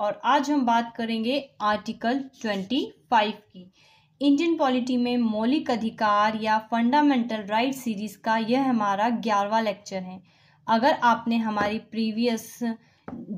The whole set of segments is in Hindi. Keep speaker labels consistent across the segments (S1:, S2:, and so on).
S1: और आज हम बात करेंगे आर्टिकल 25 की इंडियन पॉलिटी में मौलिक अधिकार या फंडामेंटल राइट सीरीज का यह हमारा ग्यारहवा लेक्चर है अगर आपने हमारी प्रीवियस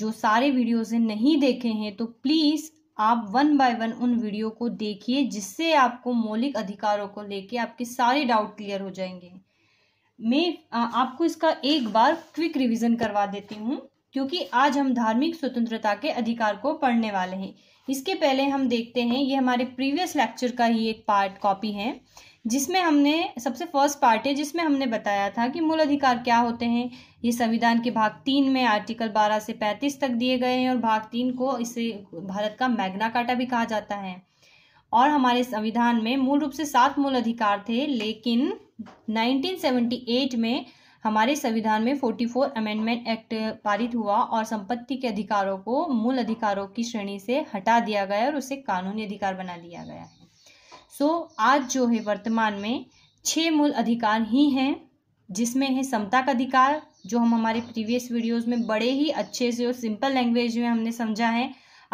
S1: जो सारे वीडियोज़ नहीं देखे हैं तो प्लीज़ आप वन बाय वन उन वीडियो को देखिए जिससे आपको मौलिक अधिकारों को लेके आपके सारे डाउट क्लियर हो जाएंगे मैं आपको इसका एक बार क्विक रिवीजन करवा देती हूँ क्योंकि आज हम धार्मिक स्वतंत्रता के अधिकार को पढ़ने वाले हैं इसके पहले हम देखते हैं ये हमारे प्रीवियस लेक्चर का ही एक पार्ट कॉपी है जिसमें हमने सबसे फर्स्ट पार्ट है जिसमें हमने बताया था कि मूल अधिकार क्या होते हैं ये संविधान के भाग तीन में आर्टिकल बारह से पैंतीस तक दिए गए हैं और भाग तीन को इसे भारत का मैग्ना काटा भी कहा जाता है और हमारे संविधान में मूल रूप से सात मूल अधिकार थे लेकिन 1978 में हमारे संविधान में 44 अमेंडमेंट एक्ट पारित हुआ और संपत्ति के अधिकारों को मूल अधिकारों की श्रेणी से हटा दिया गया और उसे कानूनी अधिकार बना लिया गया है सो so, आज जो है वर्तमान में छह मूल अधिकार ही हैं जिसमें है समता का अधिकार जो हम हमारे प्रीवियस वीडियोस में बड़े ही अच्छे से और सिंपल लैंग्वेज में हमने समझा है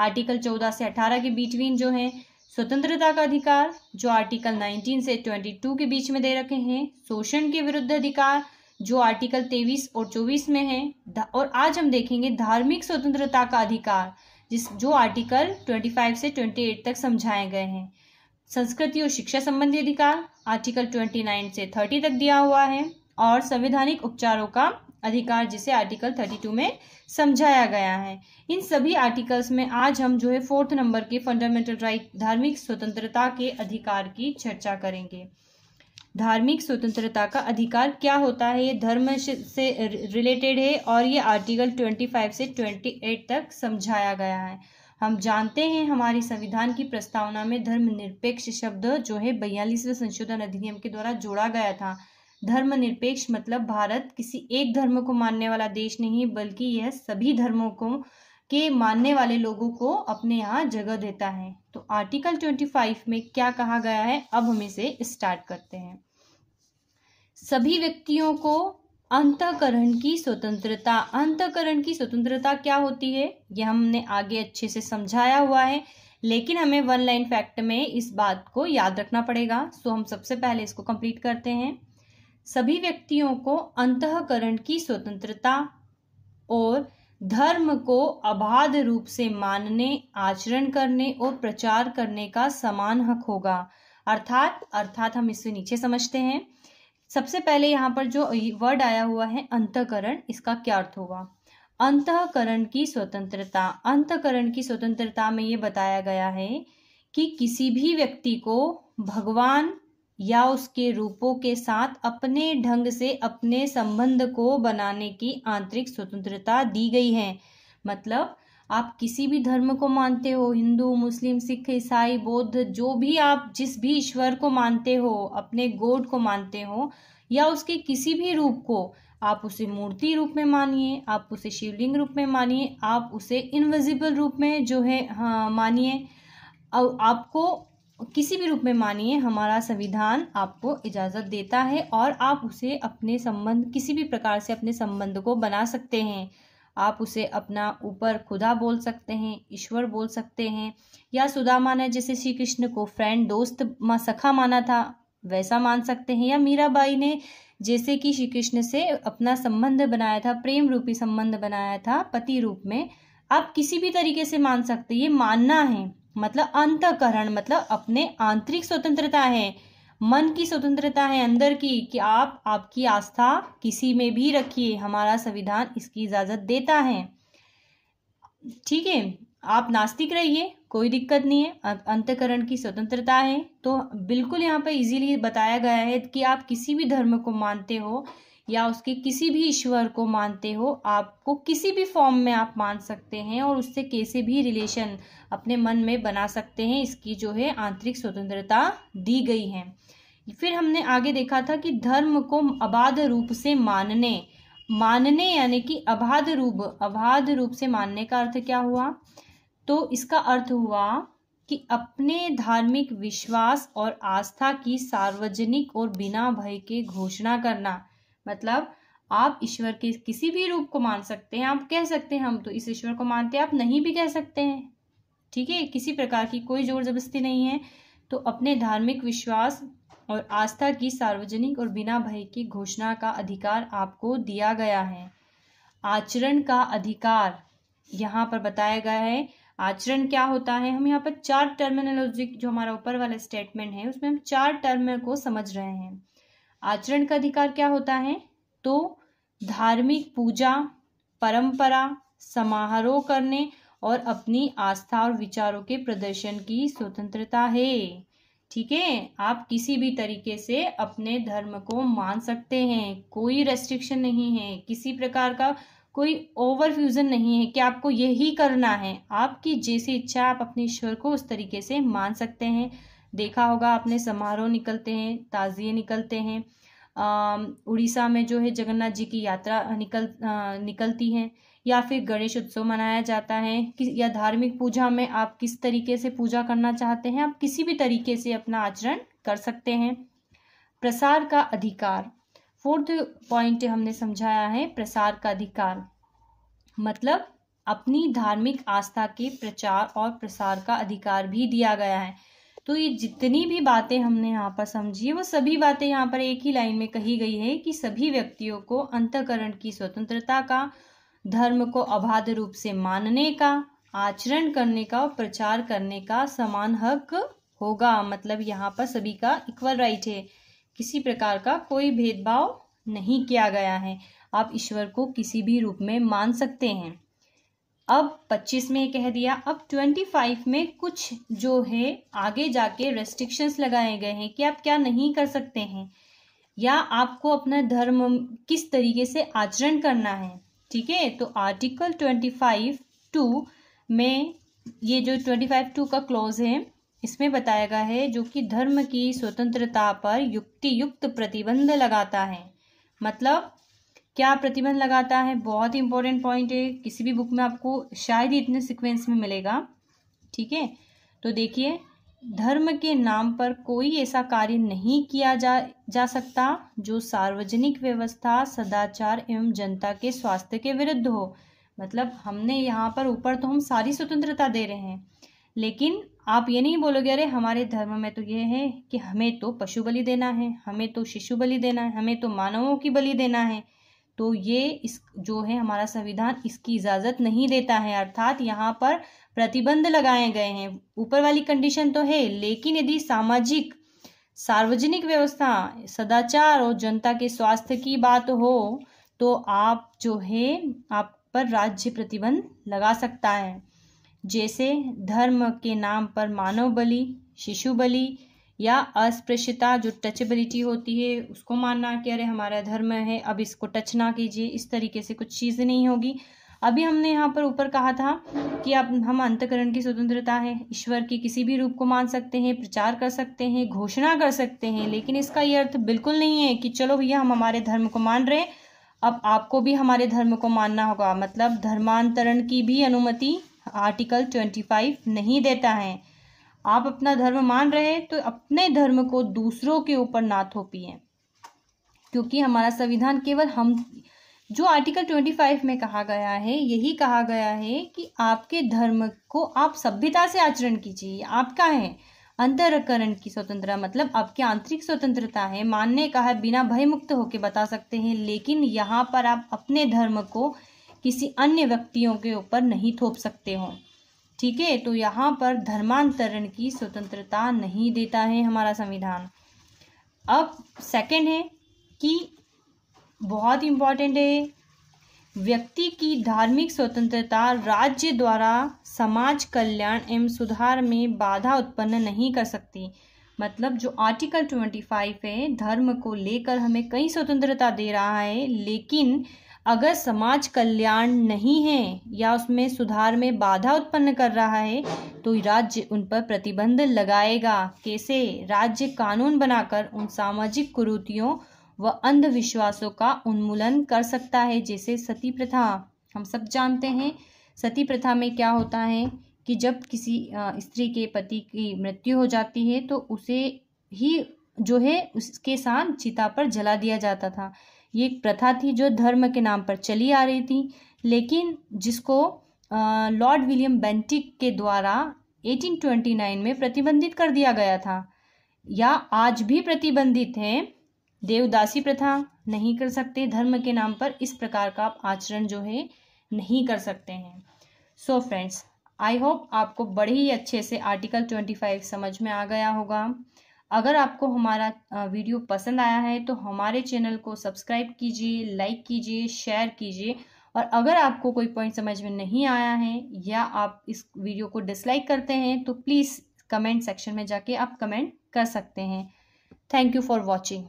S1: आर्टिकल चौदह से अठारह के बिटवीन जो है स्वतंत्रता का अधिकार जो आर्टिकल नाइनटीन से ट्वेंटी के बीच में दे रखे हैं शोषण के विरुद्ध अधिकार जो आर्टिकल 23 और 24 में है और आज हम देखेंगे धार्मिक स्वतंत्रता का अधिकार जिस जो आर्टिकल 25 से 28 तक समझाए गए हैं संस्कृति और शिक्षा संबंधी अधिकार आर्टिकल 29 से 30 तक दिया हुआ है और संवैधानिक उपचारों का अधिकार जिसे आर्टिकल 32 में समझाया गया है इन सभी आर्टिकल्स में आज हम जो है फोर्थ नंबर के फंडामेंटल राइट धार्मिक स्वतंत्रता के अधिकार की चर्चा करेंगे धार्मिक स्वतंत्रता का अधिकार क्या होता है ये धर्म से रिलेटेड है और ये आर्टिकल ट्वेंटी फाइव से ट्वेंटी एट तक समझाया गया है हम जानते हैं हमारे संविधान की प्रस्तावना में धर्म निरपेक्ष शब्द जो है बयालीसवें संशोधन अधिनियम के द्वारा जोड़ा गया था धर्म निरपेक्ष मतलब भारत किसी एक धर्म को मानने वाला देश नहीं बल्कि यह सभी धर्मों को के मानने वाले लोगों को अपने यहाँ जगह देता है तो आर्टिकल ट्वेंटी फाइव में क्या कहा गया है अब हम इसे स्टार्ट करते हैं सभी व्यक्तियों को अंतकरण की स्वतंत्रता अंतकरण की स्वतंत्रता क्या होती है यह हमने आगे अच्छे से समझाया हुआ है लेकिन हमें वन लाइन फैक्ट में इस बात को याद रखना पड़ेगा सो हम सबसे पहले इसको कंप्लीट करते हैं सभी व्यक्तियों को अंतकरण की स्वतंत्रता और धर्म को अबाध रूप से मानने आचरण करने और प्रचार करने का समान हक होगा अर्थात अर्थात हम इससे नीचे समझते हैं सबसे पहले यहाँ पर जो वर्ड आया हुआ है अंतकरण इसका क्या अर्थ होगा अंतकरण की स्वतंत्रता अंतकरण की स्वतंत्रता में ये बताया गया है कि किसी भी व्यक्ति को भगवान या उसके रूपों के साथ अपने ढंग से अपने संबंध को बनाने की आंतरिक स्वतंत्रता दी गई है मतलब आप किसी भी धर्म को मानते हो हिंदू मुस्लिम सिख ईसाई बौद्ध जो भी आप जिस भी ईश्वर को मानते हो अपने गोड को मानते हो या उसके किसी भी रूप को आप उसे मूर्ति रूप में मानिए आप उसे शिवलिंग रूप में मानिए आप उसे इनविजिबल रूप में जो है हाँ मानिए आपको किसी भी रूप में मानिए हमारा संविधान आपको इजाज़त देता है और आप उसे अपने संबंध किसी भी प्रकार से अपने संबंध को बना सकते हैं आप उसे अपना ऊपर खुदा बोल सकते हैं ईश्वर बोल सकते हैं या सुदामा ने जैसे श्री कृष्ण को फ्रेंड दोस्त मा सखा माना था वैसा मान सकते हैं या मीराबाई ने जैसे कि श्री कृष्ण से अपना संबंध बनाया था प्रेम रूपी संबंध बनाया था पति रूप में आप किसी भी तरीके से मान सकते ये मानना है मतलब अंतकरण मतलब अपने आंतरिक स्वतंत्रता है मन की स्वतंत्रता है अंदर की कि आप आपकी आस्था किसी में भी रखिए हमारा संविधान इसकी इजाज़त देता है ठीक है आप नास्तिक रहिए कोई दिक्कत नहीं है अं-, अंतकरण की स्वतंत्रता है तो बिल्कुल यहाँ पर इजीली बताया गया है कि आप किसी भी धर्म को मानते हो या उसके किसी भी ईश्वर को मानते हो आपको किसी भी फॉर्म में आप मान सकते हैं और उससे कैसे भी रिलेशन अपने मन में बना सकते हैं इसकी जो है आंतरिक स्वतंत्रता दी गई है फिर हमने आगे देखा था कि धर्म को अबाध रूप से मानने मानने यानी कि अबाध रूप अबाध रूप से मानने का अर्थ क्या हुआ तो इसका अर्थ हुआ कि अपने धार्मिक विश्वास और आस्था की सार्वजनिक और बिना भय के घोषणा करना मतलब आप ईश्वर के किसी भी रूप को मान सकते हैं आप कह सकते हैं हम तो इस ईश्वर को मानते हैं आप नहीं भी कह सकते हैं ठीक है किसी प्रकार की कोई जोर जबरदस्ती नहीं है तो अपने धार्मिक विश्वास और आस्था की सार्वजनिक और बिना भय की घोषणा का अधिकार आपको दिया गया है आचरण का अधिकार यहाँ पर बताया गया है आचरण क्या होता है हम यहाँ पर चार टर्मिनोलॉजी जो हमारा ऊपर वाला स्टेटमेंट है उसमें हम चार टर्म को समझ रहे हैं आचरण का अधिकार क्या होता है तो धार्मिक पूजा परंपरा समारोह करने और अपनी आस्था और विचारों के प्रदर्शन की स्वतंत्रता है ठीक है आप किसी भी तरीके से अपने धर्म को मान सकते हैं कोई रेस्ट्रिक्शन नहीं है किसी प्रकार का कोई ओवर फ्यूजन नहीं है कि आपको यही करना है आपकी जैसी इच्छा आप अपने ईश्वर को उस तरीके से मान सकते हैं देखा होगा आपने समारोह निकलते हैं ताज़िए निकलते हैं उड़ीसा में जो है जगन्नाथ जी की यात्रा निकल आ, निकलती है या फिर गणेश उत्सव मनाया जाता है कि या धार्मिक पूजा में आप किस तरीके से पूजा करना चाहते हैं आप किसी भी तरीके से अपना आचरण कर सकते हैं प्रसार का अधिकार फोर्थ पॉइंट हमने समझाया है प्रसार का अधिकार मतलब अपनी धार्मिक आस्था के प्रचार और प्रसार का अधिकार भी दिया गया है तो ये जितनी भी बातें हमने यहाँ पर समझी है वो सभी बातें यहाँ पर एक ही लाइन में कही गई है कि सभी व्यक्तियों को अंतकरण की स्वतंत्रता का धर्म को अबाध रूप से मानने का आचरण करने का और प्रचार करने का समान हक होगा मतलब यहाँ पर सभी का इक्वल राइट है किसी प्रकार का कोई भेदभाव नहीं किया गया है आप ईश्वर को किसी भी रूप में मान सकते हैं अब 25 में कह दिया अब 25 में कुछ जो है आगे जाके रेस्ट्रिक्शंस लगाए गए हैं कि आप क्या नहीं कर सकते हैं या आपको अपना धर्म किस तरीके से आचरण करना है ठीक है तो आर्टिकल 25 टू में ये जो 25 टू का क्लॉज है इसमें बताया गया है जो कि धर्म की स्वतंत्रता पर युक्ति युक्त प्रतिबंध लगाता है मतलब क्या प्रतिबंध लगाता है बहुत ही इंपॉर्टेंट पॉइंट है किसी भी बुक में आपको शायद ही इतने सिक्वेंस में मिलेगा ठीक है तो देखिए धर्म के नाम पर कोई ऐसा कार्य नहीं किया जा जा सकता जो सार्वजनिक व्यवस्था सदाचार एवं जनता के स्वास्थ्य के विरुद्ध हो मतलब हमने यहाँ पर ऊपर तो हम सारी स्वतंत्रता दे रहे हैं लेकिन आप ये नहीं बोलोगे अरे हमारे धर्म में तो ये है कि हमें तो पशु बलि देना है हमें तो शिशु बलि देना है हमें तो मानवों की बलि देना है तो ये इस जो है हमारा संविधान इसकी इजाज़त नहीं देता है अर्थात यहाँ पर प्रतिबंध लगाए गए हैं ऊपर वाली कंडीशन तो है लेकिन यदि सामाजिक सार्वजनिक व्यवस्था सदाचार और जनता के स्वास्थ्य की बात हो तो आप जो है आप पर राज्य प्रतिबंध लगा सकता है जैसे धर्म के नाम पर मानव बलि शिशु बलि या अस्पृश्यता जो टचेबिलिटी होती है उसको मानना कि अरे हमारा धर्म है अब इसको टच ना कीजिए इस तरीके से कुछ चीज़ें नहीं होगी अभी हमने यहाँ पर ऊपर कहा था कि अब हम अंतकरण की स्वतंत्रता है ईश्वर के किसी भी रूप को मान सकते हैं प्रचार कर सकते हैं घोषणा कर सकते हैं लेकिन इसका ये अर्थ बिल्कुल नहीं है कि चलो भैया हम हमारे धर्म को मान रहे हैं अब आपको भी हमारे धर्म को मानना होगा मतलब धर्मांतरण की भी अनुमति आर्टिकल ट्वेंटी फाइव नहीं देता है आप अपना धर्म मान रहे हैं तो अपने धर्म को दूसरों के ऊपर ना थोपिए क्योंकि हमारा संविधान केवल हम जो आर्टिकल ट्वेंटी फाइव में कहा गया है यही कहा गया है कि आपके धर्म को आप सभ्यता से आचरण कीजिए आपका है अंतरकरण की स्वतंत्रता मतलब आपकी आंतरिक स्वतंत्रता है मानने का है बिना भय मुक्त होकर बता सकते हैं लेकिन यहाँ पर आप अपने धर्म को किसी अन्य व्यक्तियों के ऊपर नहीं थोप सकते हो ठीक है तो यहाँ पर धर्मांतरण की स्वतंत्रता नहीं देता है हमारा संविधान अब सेकंड है कि बहुत इम्पॉर्टेंट है व्यक्ति की धार्मिक स्वतंत्रता राज्य द्वारा समाज कल्याण एवं सुधार में बाधा उत्पन्न नहीं कर सकती मतलब जो आर्टिकल ट्वेंटी फाइव है धर्म को लेकर हमें कई स्वतंत्रता दे रहा है लेकिन अगर समाज कल्याण नहीं है या उसमें सुधार में बाधा उत्पन्न कर रहा है तो राज्य उन पर प्रतिबंध लगाएगा कैसे राज्य कानून बनाकर उन सामाजिक कुरूतियों व अंधविश्वासों का उन्मूलन कर सकता है जैसे सती प्रथा हम सब जानते हैं सती प्रथा में क्या होता है कि जब किसी स्त्री के पति की मृत्यु हो जाती है तो उसे ही जो है उसके साथ चिता पर जला दिया जाता था ये एक प्रथा थी जो धर्म के नाम पर चली आ रही थी लेकिन जिसको लॉर्ड विलियम बेंटिक के द्वारा 1829 में प्रतिबंधित कर दिया गया था या आज भी प्रतिबंधित है देवदासी प्रथा नहीं कर सकते धर्म के नाम पर इस प्रकार का आप आचरण जो है नहीं कर सकते हैं सो फ्रेंड्स आई होप आपको बड़े ही अच्छे से आर्टिकल 25 समझ में आ गया होगा अगर आपको हमारा वीडियो पसंद आया है तो हमारे चैनल को सब्सक्राइब कीजिए लाइक कीजिए शेयर कीजिए और अगर आपको कोई पॉइंट समझ में नहीं आया है या आप इस वीडियो को डिसलाइक करते हैं तो प्लीज़ कमेंट सेक्शन में जाके आप कमेंट कर सकते हैं थैंक यू फॉर वॉचिंग